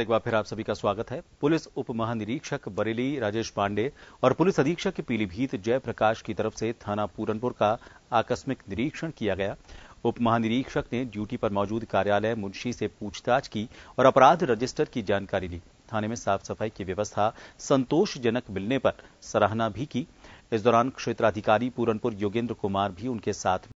एक बार फिर आप सभी का स्वागत है पुलिस उप महानिरीक्षक बरेली राजेश पांडे और पुलिस अधीक्षक पीलीभीत जयप्रकाश की तरफ से थाना पूरनपुर का आकस्मिक निरीक्षण किया गया उप महानिरीक्षक ने ड्यूटी पर मौजूद कार्यालय मुंशी से पूछताछ की और अपराध रजिस्टर की जानकारी ली थाने में साफ सफाई की व्यवस्था संतोषजनक मिलने पर सराहना भी की इस दौरान क्षेत्राधिकारी पूरनपुर योगेंद्र कुमार भी उनके साथ